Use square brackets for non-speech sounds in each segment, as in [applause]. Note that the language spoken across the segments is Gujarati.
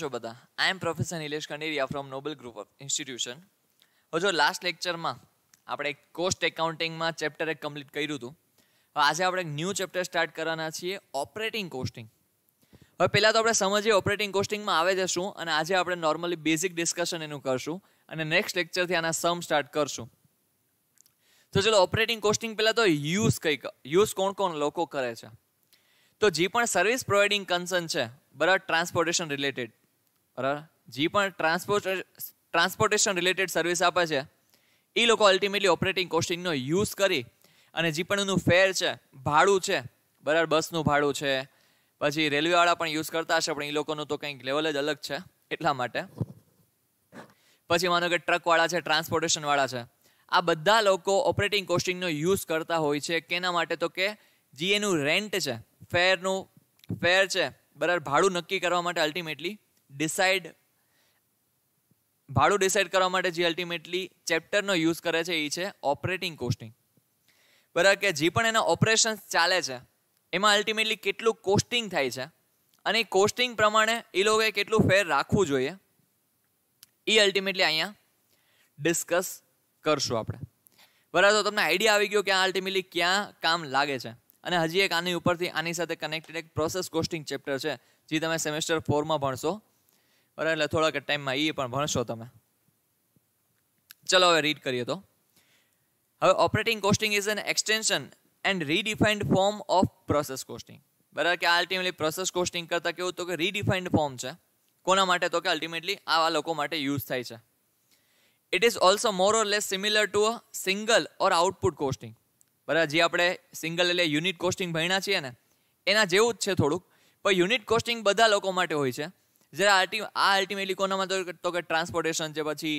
છો બધા I am professor Nilesh Kanderiya from Noble group of institution હજુ લાસ્ટ લેક્ચરમાં આપણે કોસ્ટ એકાઉન્ટિંગમાં ચેપ્ટર એક કમ્પ્લીટ કર્યું હતું હવે આજે આપણે એક ન્યૂ ચેપ્ટર સ્ટાર્ટ કરવાના છીએ ઓપરેટિંગ કોસ્ટિંગ હવે પહેલાં તો આપણે સમજીએ ઓપરેટિંગ કોસ્ટિંગમાં આવે જશું અને આજે આપણે નોર્મલી બેઝિક ડિસ્કશન એનું કરશું અને નેક્સ્ટ લેક્ચરથી આના સમ સ્ટાર્ટ કરશું તો ચલો ઓપરેટિંગ કોસ્ટિંગ પહેલાં તો યુઝ કંઈક યુઝ કોણ કોણ લોકો કરે છે તો જે પણ સર્વિસ પ્રોવાઇડિંગ કન્સર્ન છે બરાબર ટ્રાન્સપોર્ટેશન રિલેટેડ બરાબર જે પણ ટ્રાન્સપોર્ટ ટ્રાન્સપોર્ટેશન રિલેટેડ સર્વિસ આપે છે એ લોકો અલ્ટિમેટલી ઓપરેટિંગ કોસ્ટિંગનો યુઝ કરી અને જે પણ એનું ફેર છે ભાડું છે બરાબર બસનું ભાડું છે પછી રેલવેવાળા પણ યુઝ કરતા હશે પણ એ લોકોનું તો કંઈક લેવલ જ અલગ છે એટલા માટે પછી માનો કે ટ્રકવાળા છે ટ્રાન્સપોર્ટેશનવાળા છે આ બધા લોકો ઓપરેટિંગ કોસ્ટિંગનો યુઝ કરતા હોય છે કેના માટે તો કે જે એનું રેન્ટ છે ફેરનું ફેર છે બરાબર ભાડું નક્કી કરવા માટે અલ્ટિમેટલી ડિસાઇડ ભાડું ડિસાઇડ કરવા માટે જે અલ્ટિમેટલી ચેપ્ટરનો યુઝ કરે છે એ છે ઓપરેટિંગ કોસ્ટિંગ બરાબર કે જે પણ એના ઓપરેશન્સ ચાલે છે એમાં અલ્ટિમેટલી કેટલું કોસ્ટિંગ થાય છે અને એ કોસ્ટિંગ પ્રમાણે એ લોકોએ કેટલું ફેર રાખવું જોઈએ એ અલ્ટિમેટલી અહીંયા ડિસ્કસ કરશું આપણે બરાબર તો તમને આઈડિયા આવી ગયો કે આ અલ્ટિમેટલી ક્યાં કામ લાગે છે અને હજી એક આની ઉપરથી આની સાથે કનેક્ટેડ એક પ્રોસેસ કોસ્ટિંગ ચેપ્ટર છે જે તમે સેમેસ્ટર ફોરમાં ભણશો બરાબર એટલે થોડાક ટાઈમમાં એ પણ ભણશો તમે ચલો હવે રીડ કરીએ તો હવે operating costing is an extension and redefined form of process costing બરાબર કે અલ્ટિમેટલી પ્રોસેસ કોસ્ટિંગ કરતાં કેવું તો કે રીડિફાઇન્ડ ફોર્મ છે કોના માટે તો કે અલ્ટિમેટલી આવા લોકો માટે યુઝ થાય છે it is also more or less similar to a single or output costing બરાબર જે આપણે સિંગલ એટલે યુનિટ કોસ્ટિંગ ભણ્યા છીએ ને એના જેવું જ છે થોડુંક પણ યુનિટ કોસ્ટિંગ બધા લોકો માટે હોય છે જ્યારે અલ્ટિ આ અલ્ટિમેટલી કોનામાં તો કે ટ્રાન્સપોર્ટેશન છે પછી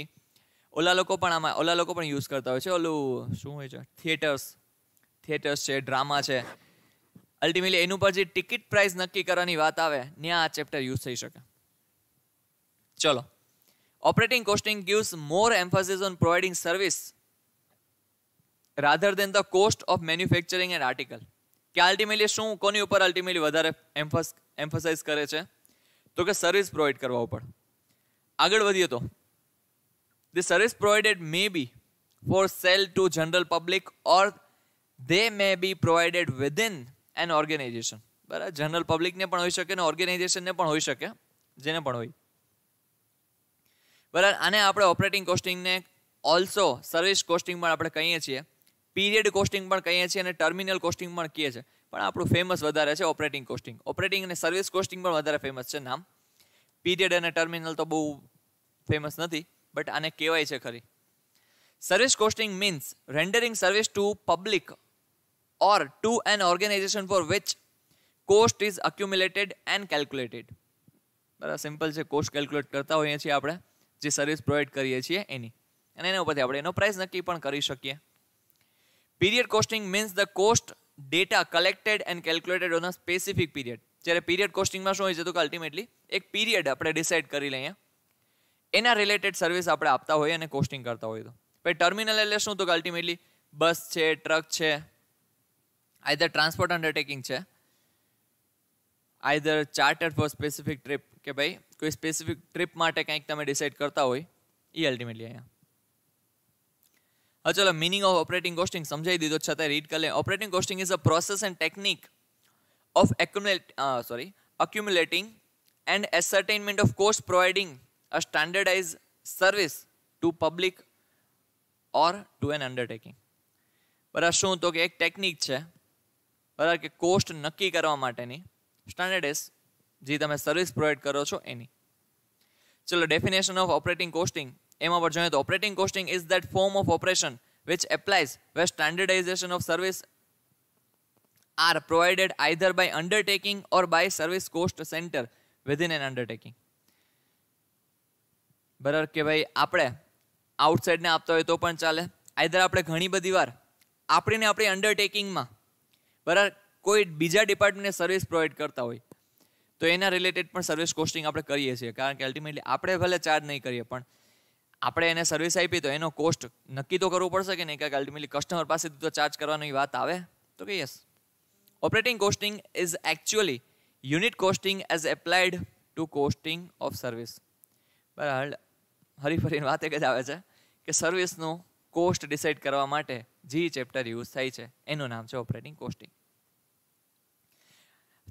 ઓલા લોકો પણ આમાં ઓલા લોકો પણ યુઝ કરતા હોય છે ઓલું શું હોય છે થિયેટર્સ થિયેટર્સ છે ડ્રામા છે અલ્ટિમેટલી એનું પર જે ટિકિટ પ્રાઇસ નક્કી કરવાની વાત આવે ત્યાં આ ચેપ્ટર યુઝ થઈ શકે ચલો operating costing gives more emphasis on providing service rather than the cost of manufacturing and article કે અલ્ટિમેટલી શું કોની ઉપર અલ્ટિમેટલી વધારે એમ્ફસ એમ્ફસાઇઝ કરે છે તો કે સર્વિસ પ્રોવાઈડ કરવા ઉપર આગળ વધીએ તો the service provided may be for sale to general public or they may be provided within an organisation બરાબર જનરલ પબ્લિકને પણ હોઈ શકે ને ઓર્ગેનાઇઝેશનને પણ હોઈ શકે જેને પણ હોય બરાબર આને આપણે ઓપરેટિંગ કોસ્ટિંગને ઓલ્સો સર્વિસ કોસ્ટિંગ પણ આપણે કહીએ છીએ પીરિયડ કોસ્ટિંગ પણ કહીએ છીએ અને ટર્મિનલ કોસ્ટિંગ પણ કહીએ છીએ પણ આપણું ફેમસ વધારે છે ઓપરેટિંગ કોસ્ટિંગ ઓપરેટિંગ અને સર્વિસ કોસ્ટિંગ પણ વધારે ફેમસ છે નામ પીરિયડ અને ટર્મિનલ તો બહુ ફેમસ નથી બટ આને કહેવાય છે ખરી service costing means rendering service to public or to an organisation for which cost is accumulated and calculated બરાબર સિમ્પલ છે કોસ્ટ કેલ્ક્યુલેટ કરતા હોઈએ છીએ આપણે જે સર્વિસ પ્રોવાઈડ કરીએ છીએ એની અને એના ઉપરથી આપણે એનો પ્રાઇસ નક્કી પણ કરી શકીએ period costing means the cost data collected and calculated on a specific period જ્યારે પીરિયડ કોસ્ટિંગમાં શું હોય છે તો અલ્ટિમેટલી એક પીરિયડ આપણે ડિસાઇડ કરી લઈએ એના રિલેટેડ સર્વિસ આપણે આપતા હોઈએ અને કોસ્ટિંગ કરતા હોઈએ તો પછી ટર્મિનલ એટલે શું તો કે અલ્ટિમેટલી બસ છે ટ્રક છે આઈધર ટ્રાન્સપોર્ટ અન્ડરટેકિંગ છે either charter for specific trip કે ભાઈ કોઈ સ્પેસિફિક ટ્રીપ માટે કંઈક તમે ડિસાઇડ કરતા હોય એ અલ્ટિમેટલી અહીંયા હવે ચલો મિનિંગ ઓફ ઓપરેટિંગ કોસ્ટિંગ સમજાવી દીધો છતાં રીડ કરી લે operating costing is a process and technique of accumulate sorry accumulating and ascertainment of cost providing a standardise service to public or to an undertaking બરાબર શું તો કે એક ટેકનિક છે બરાબર કે કોસ્ટ નક્કી કરવા માટેની સ્ટાન્ડર્ડાઇઝ જે તમે સર્વિસ પ્રોવાઈડ કરો છો એની ચલો ડેફિનેશન ઓફ ઓપરેટિંગ કોસ્ટિંગ એમાં પણ જોઈએ તો operating costing is that form of operation which applies where standardisation of service are provided either by undertaking or by service cost centre within an undertaking બરાબર કે ભાઈ આપણે આઉટસાઇડને આપતા હોય તો પણ ચાલે આઈધર આપણે ઘણી બધી વાર આપણીને આપણી અંડરટેકિંગમાં બરાબર કોઈ બીજા ડિપાર્ટમેન્ટને સર્વિસ પ્રોવાઇડ કરતા હોય તો એના રિલેટેડ પણ સર્વિસ કોસ્ટિંગ આપણે કરીએ છીએ કારણ કે અલ્ટિમેટલી આપણે ભલે ચાર્જ નહીં કરીએ પણ આપણે એને સર્વિસ આપી તો એનો કોસ્ટ નક્કી તો કરવું પડશે કે નહીં કે અલ્ટિમેટલી કસ્ટમર પાસેથી તો ચાર્જ કરવાની વાત આવે તો કે yes operating costing is actually unit costing as applied to costing of service બરાબર હરીફરીની વાત એક જ આવે છે કે સર્વિસનું કોસ્ટ ડિસાઇડ કરવા માટે જે ચેપ્ટર યુઝ થાય છે એનું નામ છે ઓપરેટિંગ કોસ્ટિંગ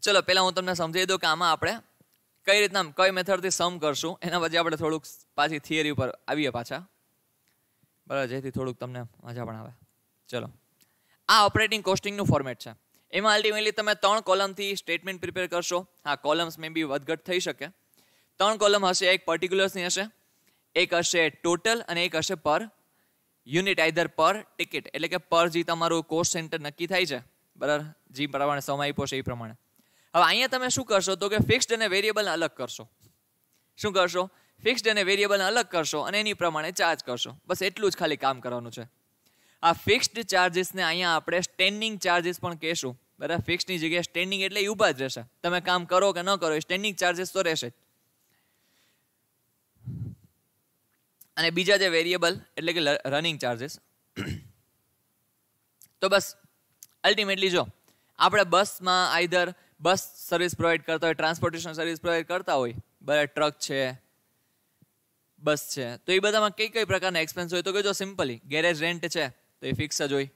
ચલો પહેલાં હું તમને સમજાવી દઉં કે આમાં આપણે કઈ રીતના કઈ મેથડથી સમ કરશું એના પછી આપણે થોડુંક પાછી થિયરી ઉપર આવીએ પાછા બરાબર જેથી થોડુંક તમને મજા પણ આવે ચલો આ ઓપરેટિંગ કોસ્ટિંગનું ફોર્મેટ છે એમાં અલ્ટિમેટલી તમે ત્રણ કોલમથી સ્ટેટમેન્ટ પ્રિપેર કરશો હા કોલમ્સ મે બી વધઘટ થઈ શકે ત્રણ કોલમ હશે એક પર્ટિક્યુલર્સની હશે એક હશે ટોટલ અને એક હશે પર યુનિટ આઈધર પર ટિકિટ એટલે કે પર જે તમારું કોસ્ટ સેન્ટર નક્કી થાય છે બરાબર જે પ્રમાણે સમય આપ્યો છે એ પ્રમાણે હવે અહીંયા તમે શું કરશો તો કે ફિક્સ્ડ અને વેરિયેબલને અલગ કરશો શું કરશો ફિક્સ્ડ અને વેરિયેબલને અલગ કરશો અને એની પ્રમાણે ચાર્જ કરશો બસ એટલું જ ખાલી કામ કરવાનું છે આ ફિક્સ્ડ ચાર્જિસને અહીંયા આપણે સ્ટેન્ડિંગ ચાર્જિસ પણ કહેશું બરાબર ફિક્સની જગ્યાએ સ્ટેન્ડિંગ એટલે એ ઊભા જ રહેશે તમે કામ કરો કે ન કરો એ સ્ટેન્ડિંગ ચાર્જિસ તો રહેશે અને બીજા જે વેરિયેબલ એટલે કે રનિંગ ચાર્જીસ તો બસ અલ્ટિમેટલી જો આપણે બસમાં આઈધર બસ સર્વિસ પ્રોવાઈડ કરતા હોય ટ્રાન્સપોર્ટેશન સર્વિસ પ્રોવાઈડ કરતા હોય બધા ટ્રક છે બસ છે તો એ બધામાં કઈ કઈ પ્રકારના એક્સપેન્સ હોય તો કહેજો સિમ્પલી ગેરેજ રેન્ટ છે તો એ ફિક્સ જ હોય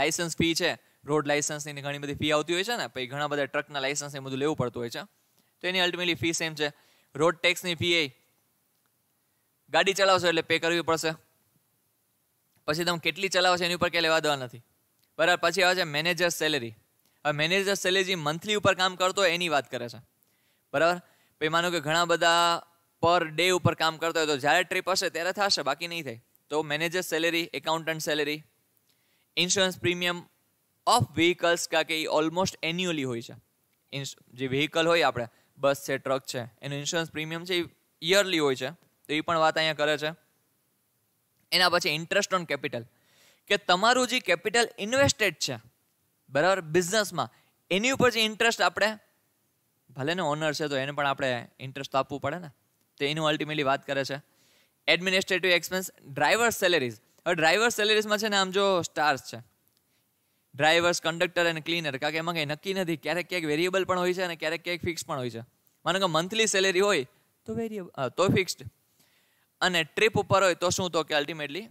લાઇસન્સ ફી છે રોડ લાઇસન્સની ઘણી બધી ફી આવતી હોય છે ને પછી ઘણા બધા ટ્રકના લાઇસન્સ એ બધું લેવું પડતું હોય છે તો એની અલ્ટિમેટલી ફી સેમ છે રોડ ટેક્સની ફી એ ગાડી ચલાવશો એટલે પે કરવી પડશે પછી તમે કેટલી ચલાવશો એની ઉપર ક્યાં લેવા દેવા નથી બરાબર પછી આવે છે મેનેજર સેલેરી હવે મેનેજર સેલેરી મંથલી ઉપર કામ કરતો હોય એની વાત કરે છે બરાબર પછી માનો કે ઘણા બધા પર ડે ઉપર કામ કરતો હોય તો જ્યારે ટ્રીપ હશે ત્યારે થશે બાકી નહીં થાય તો manager salary accountant salary insurance premium of vehicles કા કે એ ઓલમોસ્ટ એન્યુઅલી હોય છે જે વ્હીકલ હોય આપણે બસ છે ટ્રક છે એનું ઇન્સ્યોરન્સ પ્રીમિયમ છે એ યરલી હોય છે તો એ પણ વાત અહીંયા કરે છે એના પછી ઇન્ટરેસ્ટ ઓન કેપિટલ કે તમારું જે કેપિટલ ઇન્વેસ્ટેડ છે બરાબર બિઝનેસમાં એની ઉપર જે ઇન્ટરેસ્ટ આપણે ભલે ને ઓનર છે તો એને પણ આપણે ઇન્ટરેસ્ટ આપવું પડે ને તો એનું અલ્ટિમેટલી વાત કરે છે એડમિનિસ્ટ્રેટિવ એક્સપેન્સ ડ્રાઈવર સેલેરીઝ હવે ડ્રાઈવર સેલેરીઝમાં છે ને આમ જો સ્ટાર્સ છે ડ્રાઈવર્સ કંડક્ટર એન્ડ ક્લીનર કારણ કે એમાં કંઈ નક્કી નથી ક્યારેક ક્યાંક વેરિયેબલ પણ હોય છે અને ક્યારેક ક્યાંક ફિક્સ પણ હોય છે માનો કે મંથલી સેલેરી હોય તો વેરિયેબલ તો ફિક્સ્ડ અને ટ્રીપ ઉપર હોય તો શું તો કે અલ્ટિમેટલી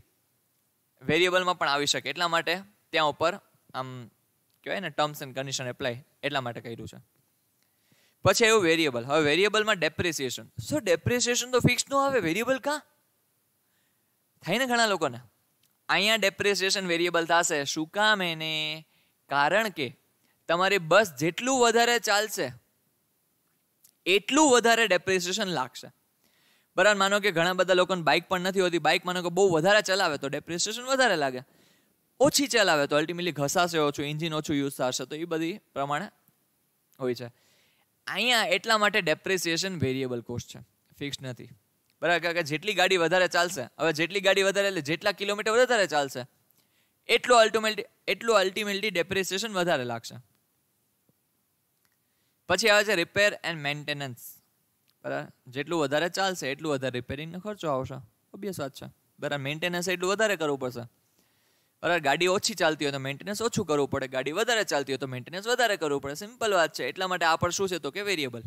વેરિયેબલમાં પણ આવી શકે એટલા માટે ત્યાં ઉપર આમ કહેવાય ને ટર્મ્સ એન્ડ કન્ડિશન એપ્લાય એટલા માટે કર્યું છે પછી આવ્યું વેરિયેબલ હવે વેરિયેબલમાં ડેપ્રિસિએશન સો ડેપ્રિસિએશન તો ફિક્સ ન આવે વેરિયેબલ કાં થાય ને ઘણા લોકોને અહીંયા ડેપ્રિસિએશન વેરિયેબલ થશે શું કામ એને કારણ કે તમારી બસ જેટલું વધારે ચાલશે એટલું વધારે ડેપ્રિસિએશન લાગશે બરાબર માનો કે ઘણા બધા લોકોને બાઇક પણ નથી હોતી બાઇક માનો કે બહુ વધારે ચલાવે તો ડેપ્રિસિએશન વધારે લાગે ઓછી ચલાવે તો અલ્ટિમેટલી ઘસાશે ઓછું એન્જિન ઓછું યુઝ થશે તો એ બધી પ્રમાણે હોય છે અહીંયા એટલા માટે ડેપ્રિસિએશન વેરિયેબલ કોસ્ટ છે ફિક્સ નથી બરાબર કે જેટલી ગાડી વધારે ચાલશે હવે જેટલી ગાડી વધારે એટલે જેટલા કિલોમીટર વધારે ચાલશે એટલું અલ્ટિમેટલી એટલું અલ્ટિમેટલી ડેપ્રિસિએશન વધારે લાગશે પછી આવે છે રિપેર એન્ડ મેન્ટેનન્સ બરાબર જેટલું વધારે ચાલશે એટલું વધારે રિપેરિંગનો ખર્ચો આવશે ઓબ્વિયસ વાત છે બરાબર મેન્ટેનન્સ એટલું વધારે કરવું પડશે બરાબર ગાડી ઓછી ચાલતી હોય તો મેન્ટેનન્સ ઓછું કરવું પડે ગાડી વધારે ચાલતી હોય તો મેન્ટેનન્સ વધારે કરવું પડે સિમ્પલ વાત છે એટલા માટે આ પર શું છે તો કે વેરિયેબલ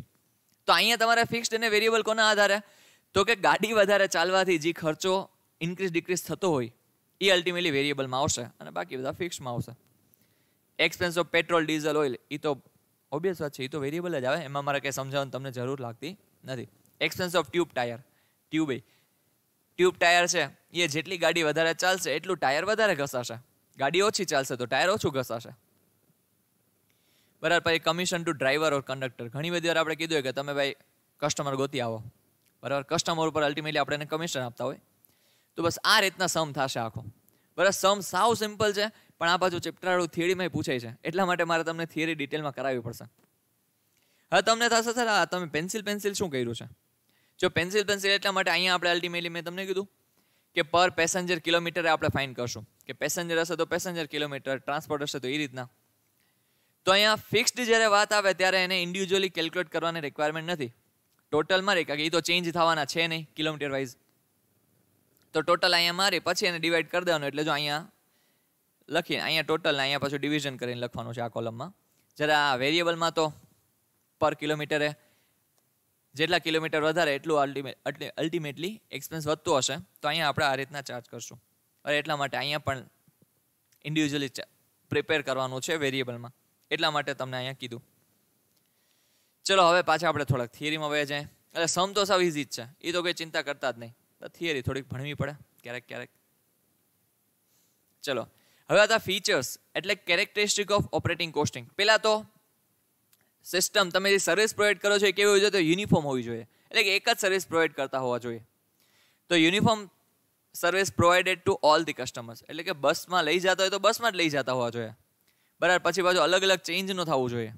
તો અહીંયા તમારે ફિક્સ્ડ અને વેરિયેબલ કોના આધારે તો કે ગાડી વધારે ચાલવાથી જે ખર્ચો ઇન્ક્રીઝ ડિક્રીઝ થતો હોય એ અલ્ટિમેટલી વેરિયેબલમાં આવશે અને બાકી બધા ફિક્સમાં આવશે expense of petrol diesel oil એ તો ઓબ્વિયસ વાત છે એ તો વેરિયેબલ જ આવે એમાં મારે કંઈ સમજાવવાનું તમને જરૂર લાગતી નથી expense of tube tyre tube એ ટ્યુબ ટાયર છે એ જેટલી ગાડી વધારે ચાલશે એટલું ટાયર વધારે ઘસાશે ગાડી ઓછી ચાલશે તો ટાયર ઓછું ઘસાશે બરાબર પછી commission to driver or conductor ઘણી બધી વાર આપણે કીધું કે તમે ભાઈ કસ્ટમર ગોતી આવો બરાબર કસ્ટમર ઉપર અલ્ટિમેટલી આપણે એને કમિશન આપતા હોય તો બસ આ રીતના સમ થશે આખો બરાબર સમ સાવ સિમ્પલ છે પણ આ બાજુ ચેપ્ટરવાળું થિયરીમાં પૂછાય છે એટલા માટે મારે તમને થિયરી ડિટેલમાં કરાવવી પડશે હવે તમને થશે સર તમે પેન્સિલ પેન્સિલ શું કર્યું છે જો પેન્સિલ પેન્સિલ એટલા માટે અહીંયા આપણે અલ્ટિમેટલી મેં તમને કીધું કે પર પેસેન્જર કિલોમીટરે આપણે ફાઇન કરશું કે પેસેન્જર હશે તો પેસેન્જર કિલોમીટર ટ્રાન્સપોર્ટ હશે તો એ રીતના તો અહીંયા ફિક્સ્ડ જ્યારે વાત આવે ત્યારે એને ઇન્ડિવિજ્યુઅલી કેલ્ક્યુલેટ કરવાની રિક્વાયરમેન્ટ નથી ટોટલમાં રહી કારણ કે એ તો ચેન્જ થવાના છે નહીં કિલોમીટર વાઇઝ તો ટોટલ અહીંયા મારે પછી એને ડિવાઈડ કરી દેવાનું એટલે જો અહીંયા લખીને અહીંયા ટોટલ અહીંયા પાછું ડિવિઝન કરીને લખવાનું છે આ કોલમમાં જ્યારે આ વેરિયેબલમાં તો પર કિલોમીટરે જેટલા કિલોમીટર વધારે એટલું અલ્ટિમેટ અલ્ટિમેટલી એક્સપેન્સ વધતો હશે તો અહીંયા આપણે આ રીતના ચાર્જ કરશું અરે એટલા માટે અહીંયા પણ ઇન્ડિવિજ્યુઅલી પ્રિપેર કરવાનું છે વેરિયેબલમાં એટલા માટે તમને અહીંયા કીધું ચલો હવે પાછા આપણે થોડાક થિયરીમાં વહી જાય એટલે સમ તો સાવ ઇઝી જ છે એ તો કંઈ ચિંતા કરતા જ નહીં થિયરી થોડીક ભણવી પડે ક્યારેક ક્યારેક ચલો હવે હતા ફીચર્સ એટલે કેરેક્ટરિસ્ટિક ઓફ ઓપરેટિંગ કોસ્ટિંગ પહેલાં તો સિસ્ટમ તમે જે સર્વિસ પ્રોવાઈડ કરો છો એ કેવી હોવી જોઈએ તો યુનિફોર્મ હોવી જોઈએ એટલે કે એક જ સર્વિસ પ્રોવાઈડ કરતા હોવા જોઈએ તો uniform service provided to all the customers એટલે કે બસમાં લઈ જતા હોય તો બસમાં જ લઈ જતા હોવા જોઈએ બરાબર પછી પાછું અલગ અલગ ચેન્જ ન થવું જોઈએ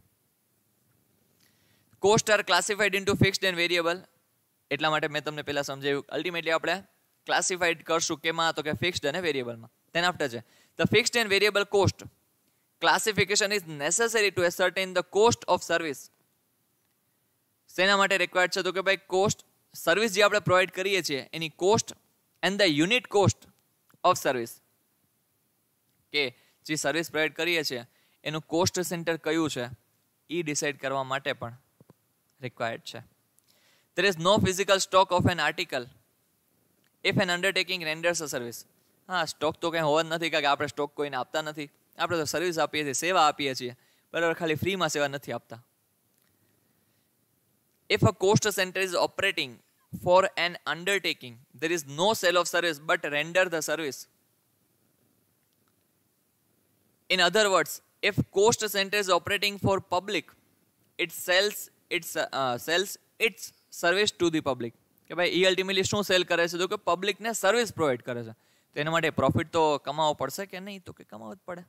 cost are classified into fixed and variable એટલા માટે મેં તમને પહેલાં સમજાવ્યું અલ્ટિમેટલી આપણે ક્લાસિફાઈડ કરશું કેમાં તો કે ફિક્સ્ડ અને વેરિયેબલમાં તેના આફ્ટર છે the fixed and variable cost classification is necessary to ascertain the cost of service શેના માટે રિક્વાયર્ડ છે તો કે ભાઈ કોસ્ટ સર્વિસ જે આપણે પ્રોવાઈડ કરીએ છીએ એની cost and the unit cost of service કે જે સર્વિસ પ્રોવાઈડ કરીએ છીએ એનું કોસ્ટ સેન્ટર કયું છે એ ડિસાઇડ કરવા માટે પણ રિક્વાયર્ડ છે there is no physical stock of an article if an undertaking renders a service હા સ્ટોક તો કંઈ હોવા જ નથી કારણ કે આપણે સ્ટોક કોઈને આપતા નથી આપણે તો સર્વિસ આપીએ છીએ સેવા આપીએ છીએ બરાબર ખાલી ફ્રીમાં સેવા નથી આપતા if a cost centre is operating for an undertaking there is no sale of service but render the service in other words if cost center is operating for public it sells its uh, sells its service to the કે ભાઈ એ અલ્ટિમેટલી શું સેલ કરે છે તો કે પબ્લિકને સર્વિસ પ્રોવાઈડ કરે છે તો એના માટે પ્રોફિટ તો કમાવો પડશે કે નહીં તો કે કમાવો જ પડે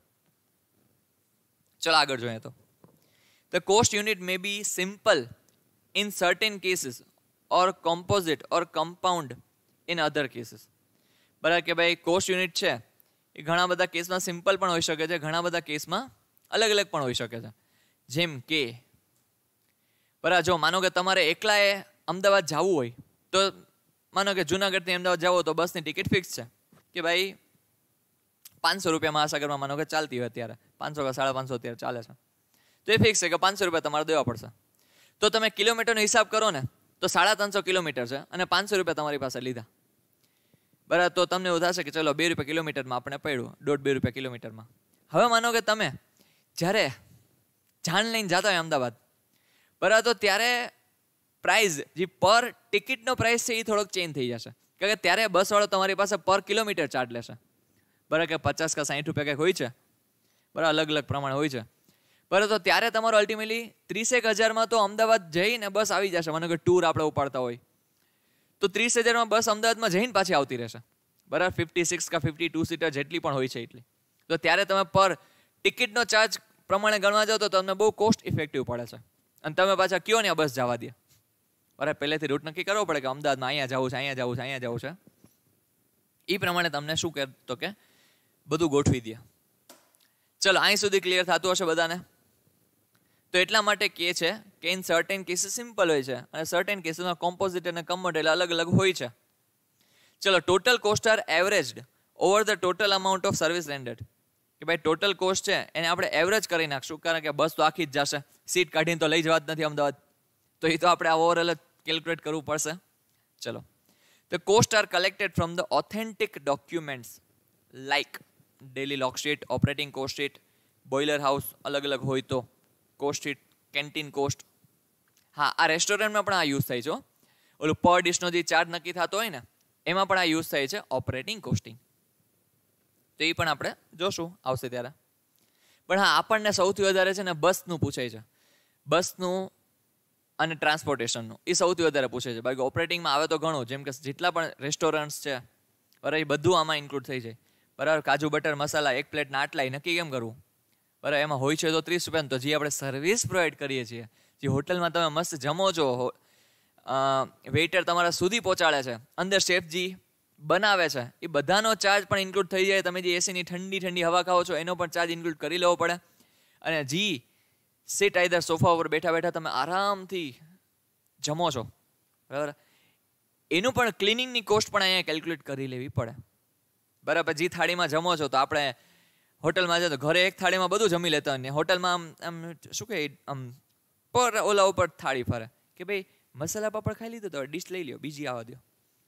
ચલો આગળ જોઈએ તો the cost unit may be simple in certain cases or composite or compound in other cases બરાબર કે ભાઈ કોસ્ટ યુનિટ છે એ ઘણા બધા કેસમાં સિમ્પલ પણ હોઈ શકે છે ઘણા બધા કેસમાં અલગ અલગ પણ હોઈ શકે છે જેમ કે બરાબર જો માનો કે તમારે એકલાએ અમદાવાદ જવું હોય તો માનો કે જુનાગઢથી અમદાવાદ જાઓ તો બસની ટિકિટ ફિક્સ છે કે ભાઈ પાંચસો રૂપિયા મહાસાગરમાં માનો કે ચાલતી હોય અત્યારે પાંચસો કે સાડા પાંચસો અત્યારે ચાલે છે તો એ ફિક્સ છે કે પાંચસો રૂપિયા તમારે દેવા પડશે તો તમે કિલોમીટરનો હિસાબ કરો ને તો સાડા ત્રણસો કિલોમીટર છે અને પાંચસો રૂપિયા તમારી પાસે લીધા બરાબર તો તમને એવું થશે કે ચલો બે રૂપિયા કિલોમીટરમાં આપણે પડ્યું દોઢ બે રૂપિયા કિલોમીટરમાં હવે માનો કે તમે જ્યારે જાણ લઈને જતા હોય અમદાવાદ બરાબર તો ત્યારે પ્રાઇઝ જે પર ટિકિટનો પ્રાઇઝ છે એ થોડોક ચેન્જ થઈ જશે કારણ કે ત્યારે બસવાળો તમારી પાસે પર કિલોમીટર ચાર્જ લેશે બરાબર કે પચાસ કે સાઠ રૂપિયા કંઈક હોય છે બરાબર અલગ અલગ પ્રમાણે હોય છે બરાબર તો ત્યારે તમારો અલ્ટિમેટલી ત્રીસેક હજારમાં તો અમદાવાદ જઈને બસ આવી જશે મને કે ટૂર આપણે ઉપાડતા હોય તો ત્રીસ હજારમાં બસ અમદાવાદમાં જઈને પાછી આવતી રહેશે બરાબર ફિફ્ટી સિક્સ કે ફિફ્ટી ટુ સીટર જેટલી પણ હોય છે એટલી તો ત્યારે તમે પર ટિકિટનો ચાર્જ પ્રમાણે ગણવા જાઓ તો તમને બહુ કોસ્ટ ઇફેક્ટિવ પડે છે અને તમે પાછા કયો ને બસ જવા દે બરાબર પહેલેથી રૂટ નક્કી કરવો પડે કે અમદાવાદમાં અહીંયા જવું છે અહીંયા જવું છે અહીંયા જવું છે એ પ્રમાણે તમને શું કહેતો કે બધું ગોઠવી દે ચલો અહીં સુધી ક્લિયર થતું હશે બધાને તો એટલા માટે કે છે કે ઇન સર્ટેન કેસ સિમ્પલ હોય છે અને સર્ટેન કેસીસમાં કોમ્પોઝિટ અને કમ્બટ એટલે અલગ અલગ હોય છે ચલો total cost are averaged over the total amount of service rendered કે ભાઈ ટોટલ કોસ્ટ છે એને આપણે એવરેજ કરી નાખશું કારણ કે બસ તો આખી જ જશે સીટ કાઢીને તો લઈ જવા જ નથી અમદાવાદ તો એ તો આપણે આ ઓવરઓલ જ કેલ્ક્યુલેટ કરવું પડશે ચલો તો cost are collected from the authentic documents like daily log sheet operating cost boiler house અલગ અલગ હોય તો કોસ્ટ કેન્ટીન કોસ્ટ હા આ રેસ્ટોરન્ટમાં પણ આ યુઝ થાય છે ઓલું પર ડિશનો જે ચાર્જ નક્કી થતો હોય ને એમાં પણ આ યુઝ થાય છે ઓપરેટિંગ કોસ્ટિંગ તો એ પણ આપણે જોશું આવશે ત્યારે પણ હા આપણને સૌથી વધારે છે ને બસનું પૂછાય છે બસનું અને ટ્રાન્સપોર્ટેશનનું એ સૌથી વધારે પૂછે છે બાકી ઓપરેટિંગમાં આવે તો ઘણું જેમ કે જેટલા પણ રેસ્ટોરન્ટ્સ છે બરાબર બધું આમાં ઇન્ક્લુડ થઈ જાય બરાબર કાજુ બટર મસાલા એક પ્લેટના આટલા એ નક્કી કેમ કરવું બરાબર એમાં હોય છે તો ત્રીસ રૂપિયાનું તો જે આપણે સર્વિસ પ્રોવાઈડ કરીએ છીએ જે હોટલમાં તમે મસ્ત જમો છો વેઇટર તમારા સુધી પહોંચાડે છે અંદર શેફજી બનાવે છે એ બધાનો ચાર્જ પણ ઇન્ક્લુડ થઈ જાય તમે જે એસીની ઠંડી ઠંડી હવા ખાઓ છો એનો પણ ચાર્જ ઇન્ક્લુડ કરી લેવો પડે અને જી સેટ આઈધર સોફા ઉપર બેઠા બેઠા તમે આરામથી જમો છો બરાબર એનું પણ ક્લિનિંગની કોસ્ટ પણ અહીંયા કેલ્ક્યુલેટ કરી લેવી પડે બરાબર જે થાળીમાં જમો છો તો આપણે હોટલમાં જતો ઘરે એક થાળીમાં બધું જમી લેતા અને હોટલમાં આમ આમ શું કહે આમ પર ઓલા ઉપર થાળી ફરે કે ભાઈ મસાલા પાપડ ખાઈ લીધો તો ડીશ લઈ લ્યો બીજી આવવા દો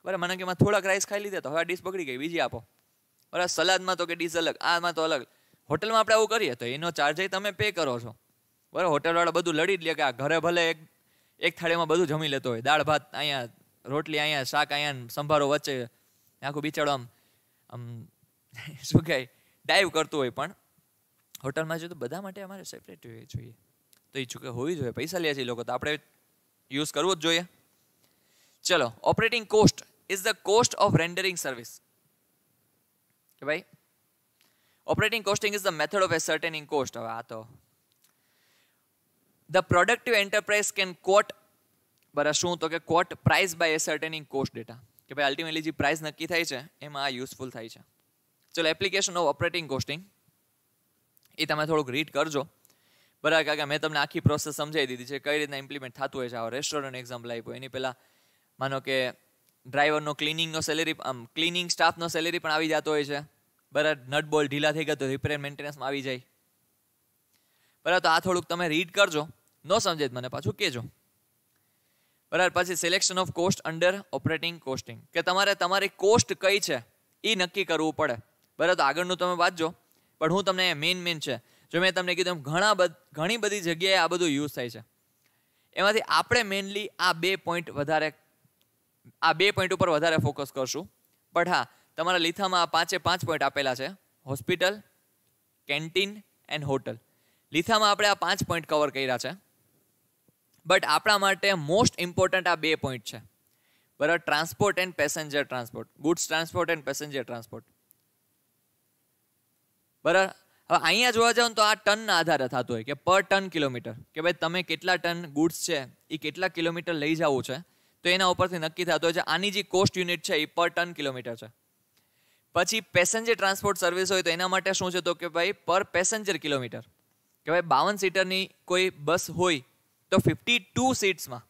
બરાબર મને કે એમાં થોડાક રાઈસ ખાઈ લીધા તો હવે ડીશ બગડી ગઈ બીજી આપો બરાબર સલાદમાં તો કે ડીશ અલગ આમાં તો અલગ હોટલમાં આપણે આવું કરીએ તો એનો ચાર્જ તમે પે કરો છો બરાબર હોટલવાળા બધું લડી જ લે કે આ ઘરે ભલે એક એક થાળીમાં બધું જમી લેતો હોય દાળ ભાત અહીંયા રોટલી અહીંયા શાક અહીંયા સંભારો વચ્ચે આખું બિચારો આમ આમ [laughs] શું કહે ડાઈવ કરતું હોય પણ હોટલમાં જોઈએ તો બધા માટે અમારે સેપરેટ જોઈએ તો એ ચૂકે હોવી જોઈએ પૈસા લે છે એ લોકો તો આપણે યુઝ કરવો જ જોઈએ ચલો operating cost is the cost of rendering service કે ભાઈ operating costing is the method of ascertaining cost હવે આ તો the productive enterprise can quote બરાબર શું તો કે quote price by ascertaining cost data કે ભાઈ અલ્ટિમેટલી જે પ્રાઇસ નક્કી થાય છે એમાં આ યુઝફુલ થાય છે ચલો એપ્લિકેશન ઓફ ઓપરેટિંગ કોસ્ટિંગ એ તમે થોડુંક રીડ કરજો બરાબર કાકા મેં તમને આખી પ્રોસેસ સમજાવી દીધી છે કઈ રીતના ઇમ્પ્લિમેન્ટ થતું હોય છે આ રેસ્ટોરન્ટ એક્ઝામ્પલ આપ્યો એની પહેલાં માનો કે ડ્રાઈવરનો ક્લિનિંગનો સેલેરી આમ ક્લિનિંગ સ્ટાફનો સેલેરી પણ આવી જતો હોય છે બરાબર નટ બોલ ઢીલા થઈ ગયો રિપેર મેન્ટેનન્સમાં આવી જાય બરાબર તો આ થોડુંક તમે રીડ કરજો ન સમજે મને પાછું કહેજો બરાબર પછી selection of cost under operating costing કે તમારે તમારી કોસ્ટ કઈ છે એ નક્કી કરવું પડે બરાબર તો આગળનું તમે વાંચજો પણ હું તમને મેઇન મેઇન છે જો મેં તમને કીધું એમ ઘણા ઘણી બધી જગ્યાએ આ બધું યુઝ થાય છે એમાંથી આપણે મેઇનલી આ બે પોઈન્ટ વધારે આ બે પોઈન્ટ ઉપર વધારે ફોકસ કરશું બટ હા તમારા લીથામાં આ પાંચે પાંચ પોઈન્ટ આપેલા છે હોસ્પિટલ કેન્ટીન એન્ડ હોટલ લીથામાં આપણે આ પાંચ પોઈન્ટ કવર કર્યા છે બટ આપણા માટે મોસ્ટ ઇમ્પોર્ટન્ટ આ બે પોઈન્ટ છે બરાબર transport and passenger transport goods transport and passenger transport બરાબર હવે અહીંયા જોવા જાવ તો આ ટનના આધારે થતું હોય કે પર ટન કિલોમીટર કે ભાઈ તમે કેટલા ટન ગુડ્સ છે એ કેટલા કિલોમીટર લઈ જવું છે તો એના ઉપરથી નક્કી થતું હોય છે આની જે કોસ્ટ યુનિટ છે એ પર ટન કિલોમીટર છે પછી પેસેન્જર ટ્રાન્સપોર્ટ સર્વિસ હોય તો એના માટે શું છે તો કે ભાઈ પર પેસેન્જર કિલોમીટર કે ભાઈ બાવન સીટરની કોઈ બસ હોય તો ફિફ્ટી ટુ સીટ્સમાં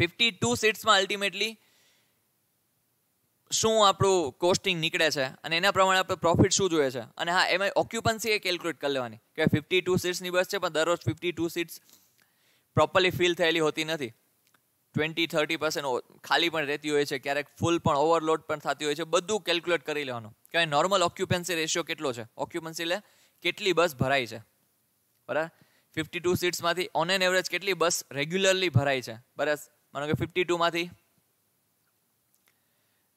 ફિફ્ટી ટુ સીટ્સમાં અલ્ટિમેટલી શું આપણું કોસ્ટિંગ નીકળે છે અને એના પ્રમાણે આપણે પ્રોફિટ શું જોઈએ છે અને હા એમાં ઓક્યુપન્સી એ કેલ્ક્યુલેટ કરી લેવાની કે ફિફ્ટી ટુ સીટ્સની બસ છે પણ દરરોજ fifty two seats properly fill થયેલી હોતી નથી ટ્વેન્ટી થર્ટી પર્સન્ટ ખાલી પણ રહેતી હોય છે ક્યારેક ફૂલ પણ ઓવરલોડ પણ થતી હોય છે બધું કેલ્ક્યુલેટ કરી લેવાનું કે નોર્મલ ઓક્યુપન્સી રેશિયો કેટલો છે ઓક્યુપન્સી એટલે કેટલી બસ ભરાઈ છે બરાબર ફિફ્ટી ટુ સીટ્સમાંથી ઓન એન એવરેજ કેટલી બસ રેગ્યુલરલી ભરાય છે બરાબર માનો કે ફિફ્ટી ટુમાંથી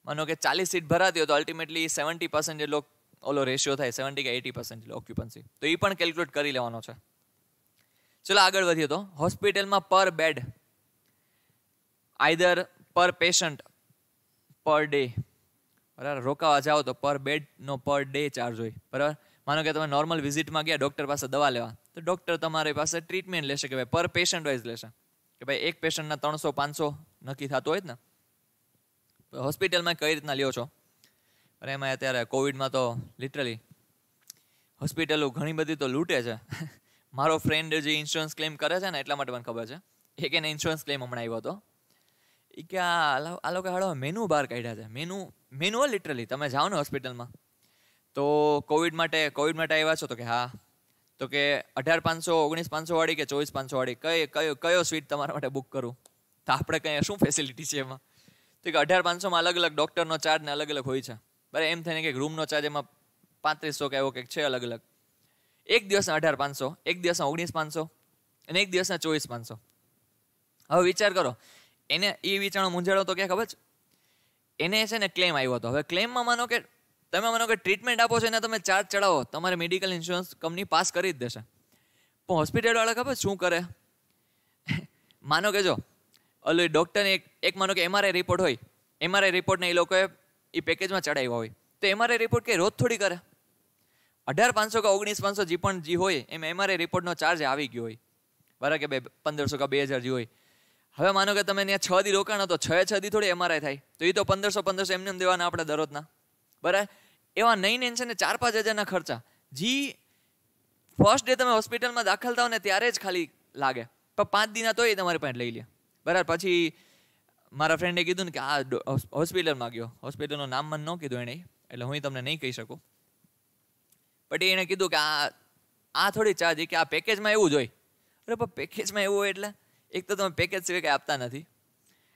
માનો કે ચાલીસ સીટ ભરાતી હોય તો અલ્ટિમેટલી સેવન્ટી પર્સન્ટ જેટલો ઓલો રેશિયો થાય સેવન્ટી કે એટી પર્સન્ટ જેટલો ઓક્યુપન્સી તો એ પણ કેલ્ક્યુલેટ કરી લેવાનો છે ચલો આગળ વધીએ તો હોસ્પિટલમાં per bed either per patient per day બરાબર રોકાવા જાઓ તો પર બેડનો પર ડે ચાર્જ હોય બરાબર માનો કે તમે નોર્મલ વિઝિટમાં ગયા ડૉક્ટર પાસે દવા લેવા તો ડૉક્ટર તમારી પાસે ટ્રીટમેન્ટ લેશે કે ભાઈ પર પેશન્ટ વાઇઝ લેશે કે ભાઈ એક પેશન્ટના ત્રણસો પાંચસો નક્કી થતું હોય જ ને હોસ્પિટલમાં કઈ રીતના લ્યો છો અને એમાં અત્યારે કોવિડમાં તો લિટરલી હોસ્પિટલો ઘણી બધી તો લૂંટે છે [laughs] મારો ફ્રેન્ડ જે ઇન્સ્યોરન્સ ક્લેમ કરે છે ને એટલા માટે મને ખબર છે એક એને ઇન્સ્યોરન્સ ક્લેમ હમણાં આવ્યો હતો એ કે આ લોકો હાડો મેનુ બહાર કાઢ્યા છે મેનુ મેનુ લિટરલી તમે જાઓ ને હોસ્પિટલમાં તો કોવિડ માટે કોવિડ માટે આવ્યા છો તો કે હા તો કે અઢાર પાંચસો ઓગણીસ પાંચસો વાળી કે ચોવીસ પાંચસો વાળી કઈ કયો કયો સ્વીટ તમારા માટે બુક કરું તો આપણે કંઈ શું ફેસિલિટી છે એમાં તો કે અઢાર પાંચસોમાં અલગ અલગ ડૉક્ટરનો ચાર્જ ને અલગ અલગ હોય છે બરાબર એમ થઈને કે રૂમનો ચાર્જ એમાં પાંત્રીસો કે એવો કંઈક છે અલગ અલગ એક દિવસના અઢાર પાંચસો એક દિવસના ઓગણીસ પાંચસો અને એક દિવસના ચોવીસ પાંચસો હવે વિચાર કરો એને એ વિચારણો મૂંઝાડો તો ક્યાં ખબર છે એને છે ને ક્લેમ આવ્યો હતો હવે ક્લેમમાં માનો કે તમે મને કે ટ્રીટમેન્ટ આપો છો એના તમે ચાર્જ ચડાવો તમારે મેડિકલ ઇન્સ્યોરન્સ કંપની પાસ કરી જ દેશે પણ હોસ્પિટલવાળા ખબર શું કરે [laughs] માનો કે જો ઓલો ડૉક્ટરને એક એક માનો કે એમઆરઆઈ રિપોર્ટ હોય એમઆરઆઈ રિપોર્ટને એ લોકોએ એ પેકેજમાં ચડાવ્યા હોય તો એમઆરઆઈ રિપોર્ટ કે રોજ થોડી કરે અઢાર પાંચસો કે ઓગણીસ પાંચસો જે પણ જે હોય એમ એમઆરઆઈ રિપોર્ટનો ચાર્જ આવી ગયો હોય બરાબર કે બે પંદરસો કે બે હજાર જે હોય હવે માનો કે તમે ત્યાં છ દી રોકાણો તો છ છ દી થોડી એમઆરઆઈ થાય તો એ તો પંદરસો પંદરસો એમને દેવાના આપણે દરરોજના બરાબર એવા નહીં નહીં છે ને ચાર પાંચ હજારના ખર્ચા જી ફર્સ્ટ ડે તમે હોસ્પિટલમાં દાખલ થાવ ને ત્યારે જ ખાલી લાગે પણ પાંચ દિના તોય તમારી પાસે લઈ લે બરાબર પછી મારા ફ્રેન્ડે કીધું ને કે આ હોસ્પિટલમાં ગયો હોસ્પિટલનું નામ મને ન કીધું એણે એટલે હું તમને નહીં કહી શકું બટ એણે કીધું કે આ આ થોડી ચાર્જ કે આ પેકેજમાં એવું જ હોય અરે પણ પેકેજમાં એવું હોય એટલે એક તો તમે પેકેજ સિવાય કંઈ આપતા નથી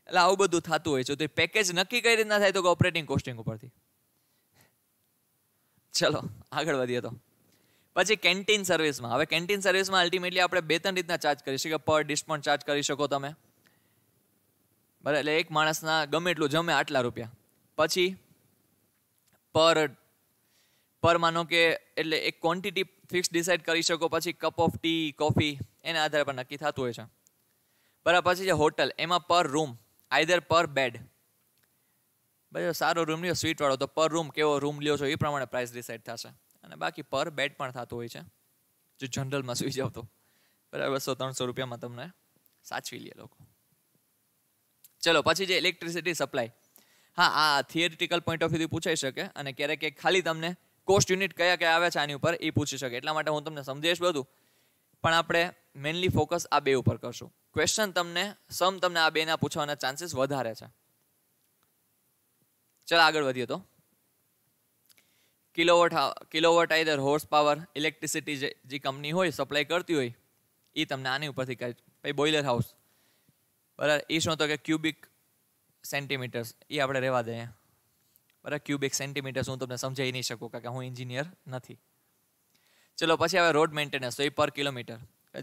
એટલે આવું બધું થતું હોય છે તો એ પેકેજ નક્કી કઈ રીતના થાય તો ઓપરેટિંગ કોસ્ટિંગ ઉપરથી ચલો આગળ વધીએ તો પછી કેન્ટીન સર્વિસમાં હવે કેન્ટીન સર્વિસમાં અલ્ટિમેટલી આપણે બે ત્રણ રીતના ચાર્જ કરી શકીએ પર ડિશ પણ ચાર્જ કરી શકો તમે બરાબર એટલે એક માણસના ગમે એટલું જમે આટલા રૂપિયા પછી પર પર માનો કે એટલે એક ક્વોન્ટિટી ફિક્સ ડિસાઇડ કરી શકો પછી કપ ઓફ ટી કોફી એના આધારે પર નક્કી થતું હોય છે બરાબર પછી જે હોટલ એમાં પર રૂમ આઈધર પર બેડ બધો સારો રૂમ લ્યો સ્વીટવાળો તો પર રૂમ કેવો રૂમ લ્યો છો એ પ્રમાણે પ્રાઇસ ડિસાઇડ થશે અને બાકી પર બેડ પણ થતું હોય છે જો જનરલમાં સુઈ જાવ તો બરાબર બસો ત્રણસો રૂપિયામાં તમને સાચવી લે લોકો ચલો પછી જે ઇલેક્ટ્રિસિટી સપ્લાય હા આ થિયરિટિકલ પોઈન્ટ ઓફ વ્યૂથી પૂછાઈ શકે અને ક્યારેક ખાલી તમને કોસ્ટ યુનિટ કયા કયા આવે છે આની ઉપર એ પૂછી શકે એટલા માટે હું તમને સમજાવીશ બધું પણ આપણે મેનલી ફોકસ આ બે ઉપર કરશું ક્વેશ્ચન તમને સમ તમને આ બેના પૂછવાના ચાન્સીસ વધારે છે ચાલો આગળ વધીએ તો kilowatt kilowatt either horse power electricity જે કંપની હોય સપ્લાય કરતી હોય એ તમને આની ઉપરથી કહે ભાઈ બોઇલર હાઉસ બરાબર એ શું તો કે ક્યુબિક સેન્ટીમીટર્સ એ આપણે રહેવા દઈએ બરાબર ક્યુબિક સેન્ટીમીટર્સ હું તમને સમજાવી નહીં શકું કારણ કે હું એન્જિનિયર નથી ચલો પછી હવે રોડ મેન્ટેનન્સ તો એ પર કિલોમીટર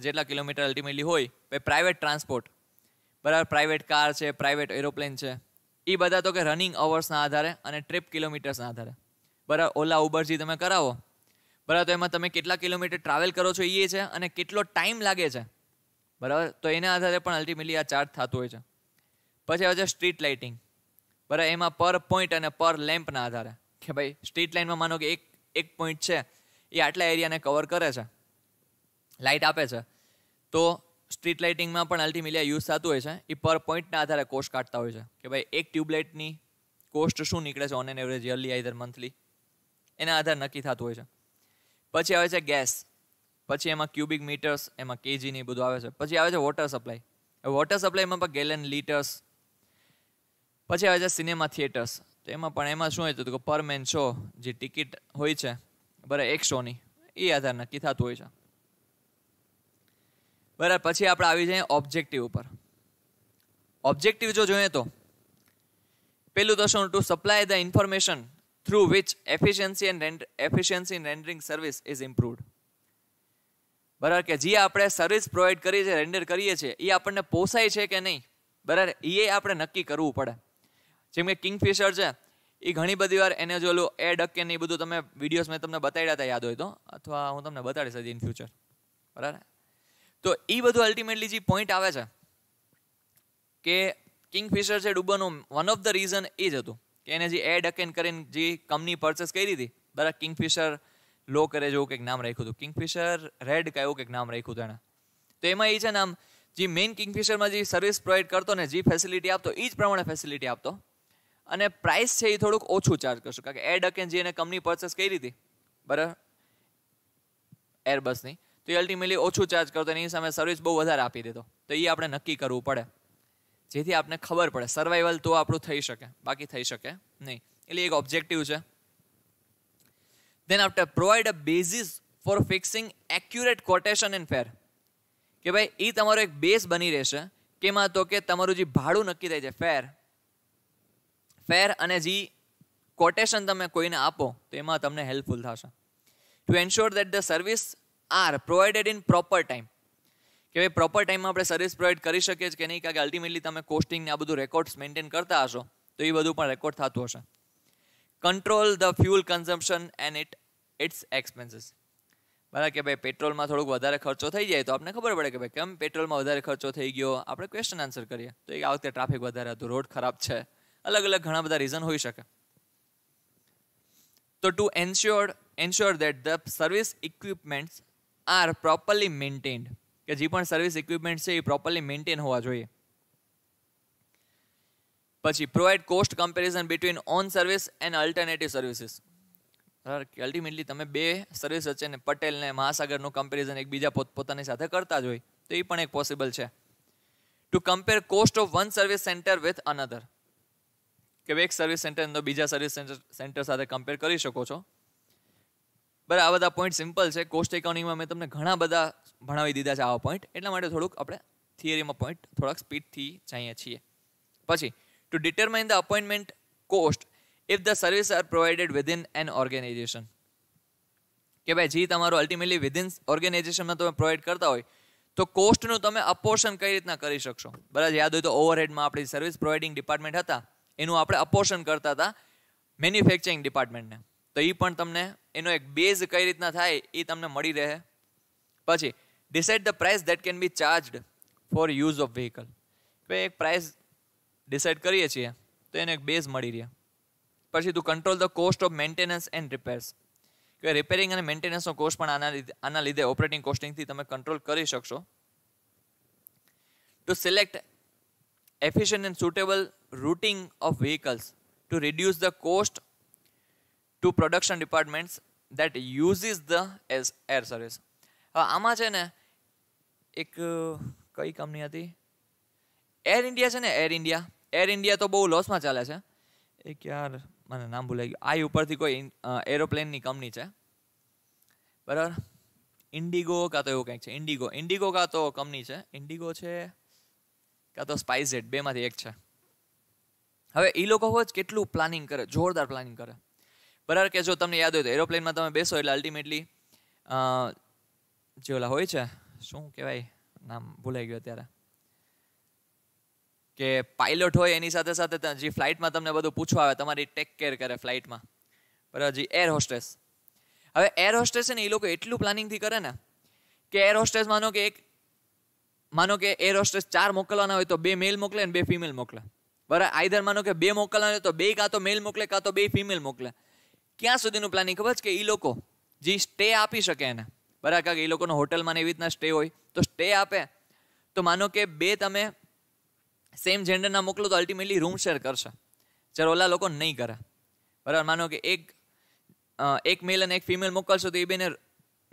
જેટલા કિલોમીટર અલ્ટિમેટલી હોય પછી પ્રાઇવેટ ટ્રાન્સપોર્ટ બરાબર પ્રાઇવેટ કાર છે પ્રાઇવેટ એરોપ્લેન છે એ બધા તો કે રનિંગ અવર્સના આધારે અને ટ્રીપ કિલોમીટર્સના આધારે બરાબર ઓલા જે તમે કરાવો બરાબર તો એમાં તમે કેટલા કિલોમીટર ટ્રાવેલ કરો છો એ છે અને કેટલો ટાઈમ લાગે છે બરાબર તો એના આધારે પણ અલ્ટિમેટલી આ ચાર્જ થતું હોય છે પછી આવે છે સ્ટ્રીટ લાઇટિંગ બરાબર એમાં પર પોઈન્ટ અને પર લેમ્પના આધારે કે ભાઈ સ્ટ્રીટ લાઇનમાં માનો કે એક એક પોઈન્ટ છે એ આટલા એરિયાને કવર કરે છે લાઇટ આપે છે તો સ્ટ્રીટ લાઇટિંગમાં પણ અલ્ટિમેટલી આ યુઝ થતું હોય છે એ પર પોઈન્ટના આધારે કોસ્ટ કાઢતા હોય છે કે ભાઈ એક ટ્યુબલાઇટની કોસ્ટ શું નીકળે છે on an average yearly either monthly એના આધારે નક્કી થતું હોય છે પછી આવે છે ગેસ પછી એમાં ક્યુબિક મીટર્સ એમાં કેજીની બધું આવે છે પછી આવે છે વોટર સપ્લાય વોટર સપ્લાયમાં પણ ગેલન લીટર્સ પછી આવે છે સિનેમા થિયેટર્સ તો એમાં પણ એમાં શું હોય હતું કે પર મેન શો જે ટિકિટ હોય છે બરાબર એક શોની એ આધાર નક્કી થતું હોય છે બરાબર પછી આપણે આવી જઈએ ઓબ્જેક્ટિવ ઉપર ઓબ્જેક્ટિવ જો જોઈએ તો પેલું તો શું to supply the information through which efficiency and efficiency in rendering service is improved બરાબર કે જે આપણે સર્વિસ પ્રોવાઈડ કરીએ છીએ રેન્ડર કરીએ છીએ એ આપણને પોસાય છે કે નહીં બરાબર એ આપણે નક્કી કરવું પડે જેમ કે કિંગફિશર છે એ ઘણી બધી વાર એને જો ઓલું એડ કે ને એ બધું તમે વિડીયોઝ મેં તમને બતાવ્યા હતા યાદ હોય તો અથવા હું તમને બતાડીશ હજી ઇન ફ્યુચર બરાબર તો એ બધું અલ્ટિમેટલી જે પોઈન્ટ આવે છે કે કિંગફિશર છે ડૂબવાનું વન ઓફ ધ રીઝન એ જ હતું કે એને જે એડ અકેન કરીને જે કંપની પરચેસ કરી હતી બરાબર કિંગફિશર લો કરે જેવું કંઈક નામ રાખ્યું હતું કિંગફિશર રેડ કાં એવું કંઈક નામ રાખ્યું હતું એને તો એમાં એ છે ને આમ જે મેઇન કિંગફિશરમાં જે સર્વિસ પ્રોવાઈડ કરતો ને જે ફેસિલિટી આપતો એ જ પ્રમાણે ફેસિલિટી આપતો અને પ્રાઇસ છે એ થોડુંક ઓછું ચાર્જ કરશું કારણ કે એડ અકેન જે એને કંપની પરચેસ કરી હતી બરાબર એરબસની તો એ અલ્ટિમેટલી ઓછું ચાર્જ કરતો એની સામે સર્વિસ બહુ વધારે આપી દેતો તો એ આપણે નક્કી કરવું પડે જેથી આપણે ખબર પડે સર્વાઈવલ તો આપણું થઈ શકે બાકી થઈ શકે નહીં એટલે એક ઓબ્જેક્ટિવ છે then after provide a basis for fixing accurate quotation and fair કે ભાઈ એ તમારો એક બેઝ બની રહેશે કેમાં તો કે તમારું જે ભાડું નક્કી થાય છે ફેર ફેર અને જે કોટેશન તમે કોઈને આપો તો એમાં તમને હેલ્પફુલ થશે to ensure that the service are provided in proper time કે ભાઈ પ્રોપર ટાઈમમાં આપણે સર્વિસ પ્રોવાઈડ કરી શકીએ કે નહીં કારણ કે અલ્ટિમેટલી તમે કોસ્ટિંગ ને આ બધું રેકોર્ડ્સ મેન્ટેન કરતા હશો તો એ બધું પણ રેકોર્ડ થતું હશે control the fuel consumption and it its expenses બરાબર કે ભાઈ પેટ્રોલમાં થોડુંક વધારે ખર્ચો થઈ જાય તો આપણને ખબર પડે કે ભાઈ કેમ પેટ્રોલમાં વધારે ખર્ચો થઈ ગયો આપણે ક્વેશ્ચન આન્સર કરીએ તો એ આ વખતે ટ્રાફિક વધારે હતું રોડ ખરાબ છે અલગ અલગ ઘણા બધા રીઝન હોઈ શકે તો to ensure ensure that the service equipments are properly maintained કે જે પણ સર્વિસ ઇક્વિપમેન્ટ છે એ પ્રોપરલી મેન્ટેન હોવા જોઈએ પછી provide cost comparison between on service and alternative services sir ultimately તમે બે સર્વિસ વચ્ચે પટેલ ને મહાસાગરનું કમ્પેરિઝન એકબીજા પોતપોતાની સાથે કરતા જ હોય તો એ પણ એક પોસિબલ છે to compare cost of one service centre with another કે એક સર્વિસ સેન્ટર બીજા સર્વિસ સેન્ટર સાથે કમ્પેર કરી શકો છો બરાબર આ બધા પોઈન્ટ સિમ્પલ છે કોસ્ટ એકાઉન્ટિંગમાં મેં તમને ઘણા બધા ભણાવી દીધા છે આવા પોઈન્ટ એટલા માટે થોડુંક આપણે થિયરીમાં પોઈન્ટ થોડાક સ્પીડથી જઈએ છીએ પછી to determine the appointment cost if the service are provided within an organisation કે ભાઈ જે તમારું અલ્ટિમેટલી વિધિન ઓર્ગેનાઇઝેશનમાં તમે પ્રોવાઇડ કરતા હોય તો કોસ્ટનું તમે અપોર્શન કઈ રીતના કરી શકશો બરાબર યાદ હોય તો ઓવરહેડમાં આપણી સર્વિસ પ્રોવાઇડિંગ ડિપાર્ટમેન્ટ હતા એનું આપણે અપોર્શન કરતા હતા મેન્યુફેક્ચરિંગ ડિપાર્ટમેન્ટને તો એ પણ તમને એનો એક બેઝ કઈ રીતના થાય એ તમને મળી રહે પછી decide the price that can be charged for use of vehicle ભાઈ એક પ્રાઇસ ડિસાઇડ કરીએ છીએ તો એનો એક બેઝ મળી રહે પછી તું control the cost of maintenance and repairs કે રિપેરિંગ અને મેન્ટેનન્સનો કોસ્ટ પણ આના લીધે આના લીધે ઓપરેટિંગ કોસ્ટિંગથી તમે કંટ્રોલ કરી શકશો to select efficient and suitable routing of vehicles to reduce the cost to production departments that uses the air service હવે આમાં છે ને એક કઈ કંપની હતી એર ઇન્ડિયા છે ને એર ઇન્ડિયા એર ઇન્ડિયા તો બહુ લોસમાં ચાલે છે એક યાર મને નામ ભૂલાઈ ગયું આઈ ઉપરથી કોઈ એરોપ્લેનની કંપની છે બરાબર ઇન્ડિગો કાં તો એવું કંઈક છે ઇન્ડિગો ઇન્ડિગો કાં તો કંપની છે ઇન્ડિગો છે કાં તો સ્પાઇસેટ બેમાંથી એક છે હવે એ લોકો જ કેટલું પ્લાનિંગ કરે જોરદાર પ્લાનિંગ કરે બરાબર કે જો તમને યાદ હોય તો એરોપ્લેનમાં તમે બેસો એટલે અલ્ટિમેટલી જે ઓલા હોય છે શું કહેવાય નામ ભૂલાઈ ગયો અત્યારે કે પાઇલોટ હોય એની સાથે સાથે જે ફ્લાઇટમાં તમને બધું પૂછવા આવે તમારી ટેક કેર કરે ફ્લાઇટમાં બરાબર જે એર હોસ્ટેસ હવે એર હોસ્ટેસ ને એ લોકો એટલું પ્લાનિંગથી કરે ને કે એર હોસ્ટેસ માનો કે એક માનો કે એર હોસ્ટેસ ચાર મોકલવાના હોય તો બે મેલ મોકલે ને બે ફિમેલ મોકલે બરાબર આઈધર માનો કે બે મોકલવાના હોય તો બે કાં તો મેલ મોકલે કાં તો બે ફિમેલ મોકલે ક્યાં સુધીનું પ્લાનિંગ ખબર છે કે એ લોકો જે સ્ટે આપી શકે એને બરાબર કે એ લોકોનો હોટલમાં એવી રીતના સ્ટે હોય તો સ્ટે આપે તો માનો કે બે તમે સેમ જેન્ડરના મોકલો તો અલ્ટિમેટલી રૂમ શેર કરશે જ્યારે ઓલા લોકો નહીં કરે બરાબર માનો કે એક એક મેલ અને એક ફિમેલ મોકલશો તો એ બેને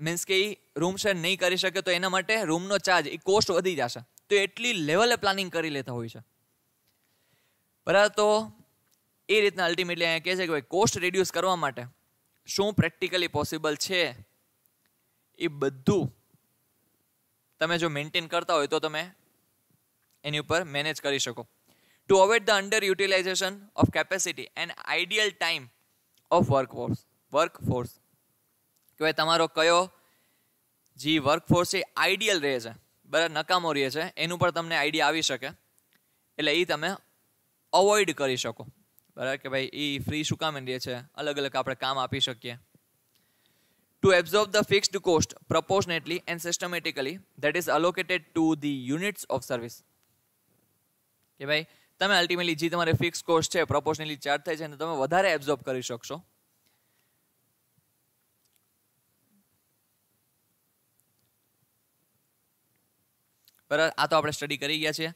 મીન્સ કે એ રૂમ શેર નહીં કરી શકે તો એના માટે રૂમનો ચાર્જ એ કોસ્ટ વધી જશે તો એટલી લેવલે પ્લાનિંગ કરી લેતા હોય છે બરાબર તો એ રીતના અલ્ટિમેટલી અહીંયા કહે છે કે ભાઈ કોસ્ટ રિડ્યુસ કરવા માટે શું પ્રેક્ટિકલી પોસિબલ છે એ બધું તમે જો મેન્ટેન કરતા હોય તો તમે એની ઉપર મેનેજ કરી શકો to await the under utilisation of capacity and ideal time of work force work force કે ભાઈ તમારો કયો જે વર્ક ફોર્સ એ આઈડિયલ રહે છે બરાબર નકામો રહે છે એનું પણ તમને આઈડિયા આવી શકે એટલે એ તમે અવોઇડ કરી શકો બરાબર કે ભાઈ એ ફ્રી શું કામ રહે છે અલગ અલગ આપણે કામ આપી શકીએ to absorb the fixed cost proportionately and systematically that is allocated to the units of service કે ભાઈ તમે અલ્ટિમેટલી જે તમારે ફિક્સ કોસ્ટ છે પ્રપોર્શનલી ચાર્જ થાય છે અને તમે વધારે એબ્ઝોર્બ કરી શકશો બરાબર આ તો આપણે સ્ટડી કરી ગયા છીએ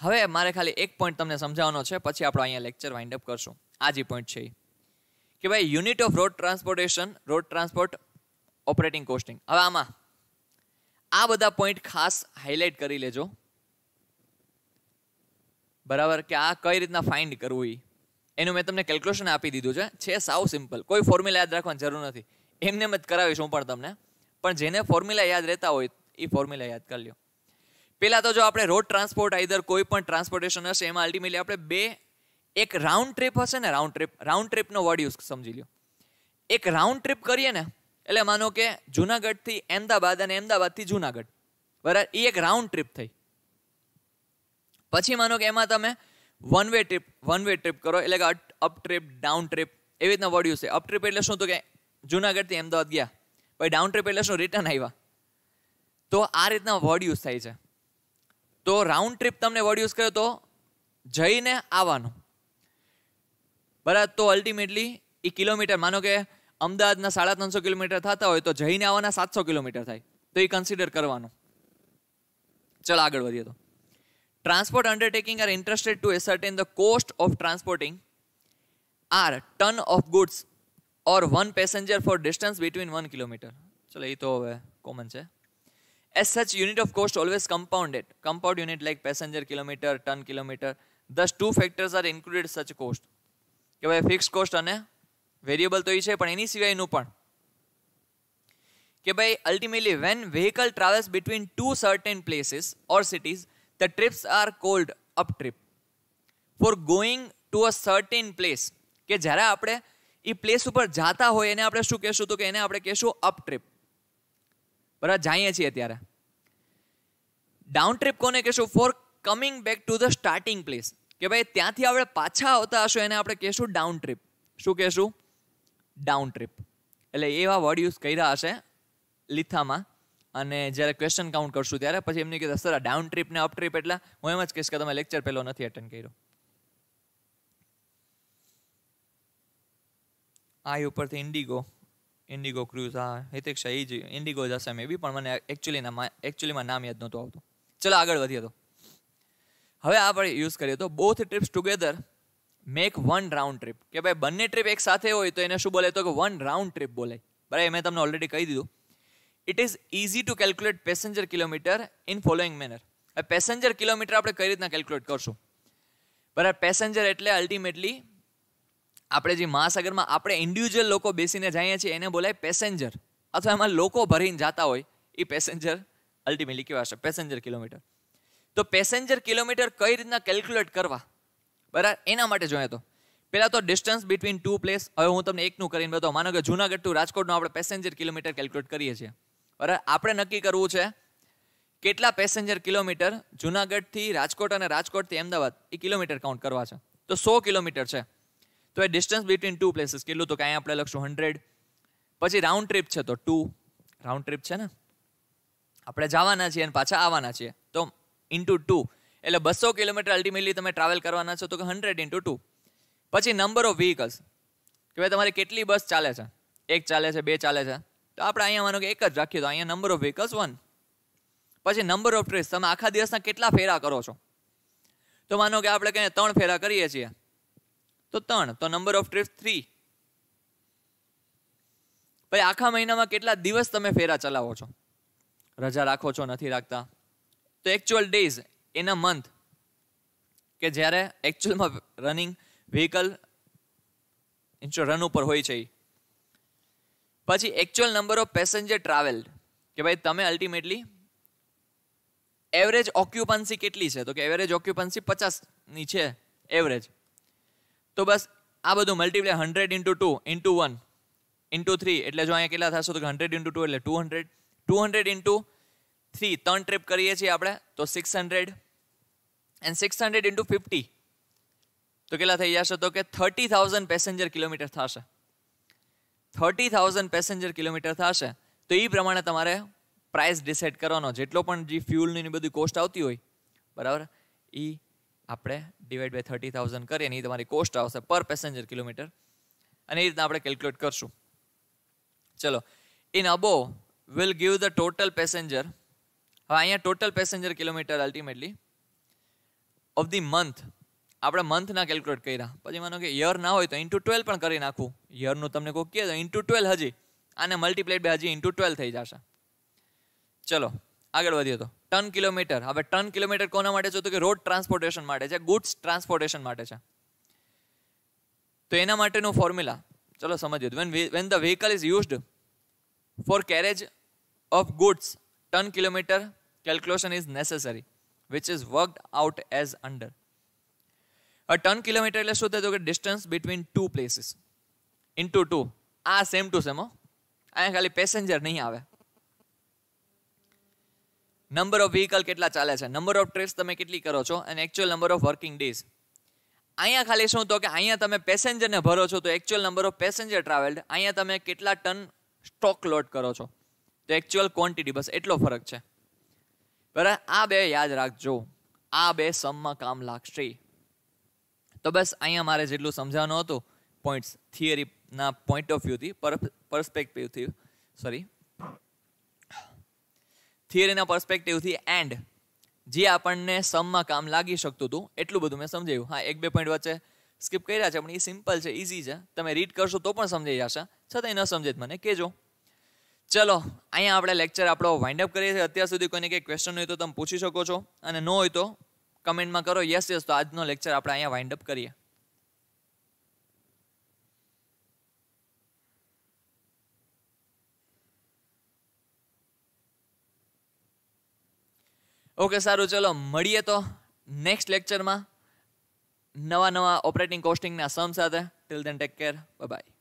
હવે મારે ખાલી એક પોઈન્ટ તમને સમજાવવાનો છે પછી આપણે અહીંયા લેક્ચર વાઇન્ડ અપ કરશું આ જે પોઈન્ટ છે કે ભાઈ unit of road transportation road transport operating costing હવે આમાં આ બધા પોઈન્ટ ખાસ હાઇલાઇટ કરી લેજો બરાબર કે આ કઈ રીતના ફાઇન્ડ કરવું એનું મેં તમને કેલ્ક્યુલેશન આપી દીધું છે છે સાવ સિમ્પલ કોઈ ફોર્મ્યુલા યાદ રાખવાની જરૂર નથી એમને જ કરાવીશ હું પણ તમને પણ જેને ફોર્મ્યુલા યાદ રહેતા હોય એ ફોર્મ્યુલા યાદ કરી લ્યો પહેલાં તો જો આપણે રોડ ટ્રાન્સપોર્ટ આઈધર કોઈ પણ ટ્રાન્સપોર્ટેશન હશે એમાં અલ્ટિમેટલી આપણે બે એક રાઉન્ડ ટ્રીપ હશે ને રાઉન્ડ ટ્રીપ રાઉન્ડ ટ્રીપનો વર્ડ યુઝ સમજી લ્યો એક રાઉન્ડ ટ્રીપ કરીએ ને એટલે માનો કે જુનાગઢથી અમદાવાદ અને અમદાવાદથી જુનાગઢ બરાબર એ એક રાઉન્ડ ટ્રીપ થઈ પછી માનો કે એમાં તમે one way trip one way trip કરો એટલે કે અપ ટ્રીપ ડાઉન ટ્રીપ એવી રીતના વર્ડ યુઝ છે અપ ટ્રીપ એટલે શું તો કે જુનાગઢથી અમદાવાદ ગયા પછી ડાઉન ટ્રીપ એટલે શું રિટર્ન આવ્યા તો આ રીતના વર્ડ યુઝ થાય છે તો રાઉન્ડ ટ્રીપ તમને વર્ડ યુઝ કર્યો તો જઈને આવવાનું બરાબર તો અલ્ટિમેટલી એ કિલોમીટર માનો કે અમદાવાદના સાડા ત્રણસો કિલોમીટર થતા હોય તો જઈને આવવાના સાતસો કિલોમીટર થાય તો એ કન્સિડર કરવાનું ચલો આગળ વધીએ તો transport undertaking are interested to ascertain the cost of transporting are ton of goods or one passenger for distance between one kilometre ચલો એ તો હવે કોમન છે As such unit of cost always compounded. Compound unit like passenger kilometer, ton kilometre દસ two factors are included such cost કે ભાઈ ફિક્સ કોસ્ટ અને વેરિયેબલ તો એ છે પણ એની સિવાયનું પણ કે ભાઈ ultimately when vehicle travels between two certain places or cities the trips are called up trip for going to a certain place કે જ્યારે આપણે એ પ્લેસ ઉપર જતા હોય એને આપણે શું કહેશું તો કે એને આપણે કહેશું અપ ટ્રીપ બરાબર જાઈએ છીએ ત્યારે ડાઉન ટ્રીપ કોને કહેશું for coming back to the starting place કે ભાઈ ત્યાંથી આપણે પાછા આવતા હશું એને આપણે કહેશું ડાઉન ટ્રીપ શું કહેશું ડાઉન ટ્રીપ એટલે એવા વર્ડ યુઝ કર્યા હશે લિથામાં અને જ્યારે ક્વેશ્ચન કાઉન્ટ કરશું ત્યારે પછી એમને કીધું સર ડાઉન ટ્રીપ ને અપ ટ્રીપ એટલે હું એમ જ કહીશ કે તમે લેક્ચર પહેલો નથી અટેન્ડ કર્યો આ ઉપરથી ઇન્ડિગો ઇન્ડિગો ક્રુઝ હા હિતિક શાહ એ જ ઇન્ડિગો જશે મે બી પણ મને એકચ્યુઅલીના એકચ્યુઅલીમાં નામ યાદ નહોતું આવતું ચલો આગળ વધીએ તો હવે આપણે યુઝ કરીએ તો both trips together make one round trip કે ભાઈ બંને ટ્રીપ એક સાથે હોય તો એને શું બોલે તો કે વન રાઉન્ડ ટ્રીપ બોલે બરાબર મેં તમને ઓલરેડી કહી દીધું it is easy to calculate passenger kilometre in following manner હવે પેસેન્જર કિલોમીટર આપણે કઈ રીતના કેલ્ક્યુલેટ કરશું બરાબર પેસેન્જર એટલે અલ્ટિમેટલી આપણે જે મહાસાગરમાં આપણે ઇન્ડિવિજ્યુઅલ લોકો બેસીને જઈએ છીએ એને બોલાય પેસેન્જર અથવા એમાં લોકો ભરીને જતા હોય એ પેસેન્જર અલ્ટિમેટલી કહેવાશે પેસેન્જર કિલોમીટર તો પેસેન્જર કિલોમીટર કઈ રીતના કેલ્ક્યુલેટ કરવા બરાબર એના માટે જોઈએ તો પહેલાં તો ડિસ્ટન્સ બિટવીન ટુ પ્લેસ હવે હું તમને એકનું કરીને બતાવું માનો કે જુનાગઢ ટુ રાજકોટનું આપણે પેસેન્જર કિલોમીટર કેલ્ક્યુલેટ કરીએ છીએ બરાબર આપણે નક્કી કરવું છે કેટલા પેસેન્જર કિલોમીટર જુનાગઢથી રાજકોટ અને રાજકોટથી અમદાવાદ એ કિલોમીટર કાઉન્ટ કરવા છે તો સો કિલોમીટર છે તો એ ડિસ્ટન્સ બિટવીન ટુ પ્લેસીસ કેટલું તો કે અહીંયા આપણે લખશું હંડ્રેડ પછી રાઉન્ડ ટ્રીપ છે તો ટુ રાઉન્ડ ટ્રીપ છે ને આપણે જવાના છીએ અને પાછા આવવાના છીએ તો ઇન્ટુ ટુ એટલે બસો કિલોમીટર અલ્ટિમેટલી તમે ટ્રાવેલ કરવાના છો તો કે હંડ્રેડ ઇન્ટુ ટુ પછી નંબર ઓફ વ્હીકલ્સ કે ભાઈ તમારી કેટલી બસ ચાલે છે એક ચાલે છે બે ચાલે છે તો આપણે અહીંયા માનો કે એક જ રાખીએ તો અહીંયા નંબર ઓફ વ્હીકલ્સ વન પછી નંબર ઓફ ટ્રીપ્સ તમે આખા દિવસના કેટલા ફેરા કરો છો તો માનો કે આપણે કંઈ ત્રણ ફેરા કરીએ છીએ તો ત્રણ તો નંબર ઓફ ટ્રીપ થ્રી ભાઈ આખા મહિનામાં કેટલા દિવસ તમે ફેરા ચલાવો છો રજા રાખો છો નથી રાખતા તો એકચ્યુઅલ ડેઝ એના મંથ કે જ્યારે એકચ્યુઅલમાં રનિંગ વ્હીકલ રન ઉપર હોય છે પછી actual number of passenger travel કે ભાઈ તમે અલ્ટિમેટલી એવરેજ ઓક્યુપન્સી કેટલી છે તો કે એવરેજ ઓક્યુપન્સી પચાસની છે એવરેજ તો બસ આ બધું multiply hundred into two into one into three એટલે જો અહીંયા કેટલા થશે તો હંડ્રેડ ઇન્ટુ ટુ એટલે two hundred two hundred into three ત્રણ ટ્રીપ કરીએ છીએ આપણે તો six hundred and six hundred into fifty તો કેટલા થઈ જશે તો કે થર્ટી થાઉઝન્ડ પેસેન્જર કિલોમીટર થશે થર્ટી થાઉઝન્ડ પેસેન્જર કિલોમીટર થશે તો એ પ્રમાણે તમારે પ્રાઇસ ડિસાઇડ કરવાનો જેટલો પણ જે ફ્યુલની બધી કોસ્ટ આવતી હોય બરાબર એ આપણે ડિવાઈડ બાય થર્ટી થાઉઝન્ડ કરીએ અને એ તમારી કોસ્ટ આવશે પર પેસેન્જર કિલોમીટર અને એ રીતના આપણે કેલ્ક્યુલેટ કરશું ચલો in above will give the total passenger હવે અહીંયા total passenger kilometre ultimately of the month આપણે મંથના કેલ્ક્યુલેટ કર્યા પછી માનો કે યર ના હોય તો ઇન્ટુ ટ્વેલ્વ પણ કરી નાખું યરનું તમને કોઈ કહે તો ઇન્ટુ ટ્વેલ્વ હજી આને મલ્ટીપ્લાઇડ બાય હજી ઇન્ટુ ટ્વેલ્વ થઈ જશે ચલો આગળ વધીએ તો ટન કિલોમીટર હવે ટન કિલોમીટર કોના માટે જોતું કે રોડ ટ્રાન્સપોર્ટેશન માટે છે ગુડ્સ ટ્રાન્સપોર્ટેશન માટે છે તો એના માટેનું ફોર્મ્યુલા ચલો સમજીએ when when the vehicle is used for carriage of goods ton kilometre calculation is necessary which is worked out as under a ton kilometre એટલે શું થતું કે distance between two places in two two આ સેમ ટુ સેમ અહીંયા ખાલી પેસેન્જર નહીં આવે નંબર ઓફ વ્હીકલ કેટલા ચાલે છે નંબર ઓફ ટ્રીપ્સ તમે કેટલી કરો છો અને actual number of working days અહીંયા ખાલી શું તો કે અહીંયા તમે પેસેન્જરને ભરો છો તો actual number of passenger travelled અહીંયા તમે કેટલા ટન સ્ટોક લોડ કરો છો તો એકચ્યુઅલ ક્વોન્ટિટી બસ એટલો ફરક છે બરાબર આ બે યાદ રાખજો આ બે સમમાં કામ લાગશે તો બસ અહીંયા મારે જેટલું સમજાવવાનું હતું પોઈન્ટ્સ થિયરીના પોઈન્ટ ઓફ વ્યૂથી પરસ્પેક્ટિવથી સોરી થિયરીના પર્સપેક્ટિવથી એન્ડ જે આપણને સમમાં કામ લાગી શકતું હતું એટલું બધું મેં સમજાયું હા એક બે પોઈન્ટ વચ્ચે સ્કીપ કર્યા છે પણ એ સિમ્પલ છે ઇઝી છે તમે રીડ કરશો તો પણ સમજાઈ જશે છતાંય ન સમજે મને કહેજો ચલો અહીંયા આપણે લેક્ચર આપણો વાઇન્ડ અપ કરીએ છીએ અત્યાર સુધી કોઈને કંઈ ક્વેશ્ચન હોય તો તમે પૂછી શકો છો અને ન હોય તો કમેન્ટમાં કરો યસ યસ તો આજનો લેક્ચર આપણે અહીંયા વાઇન્ડ અપ કરીએ ઓકે સારું ચલો મળીએ તો નેક્સ્ટ લેક્ચરમાં નવા નવા ઓપરેટિંગ કોસ્ટિંગના સમ સાથે till then take care by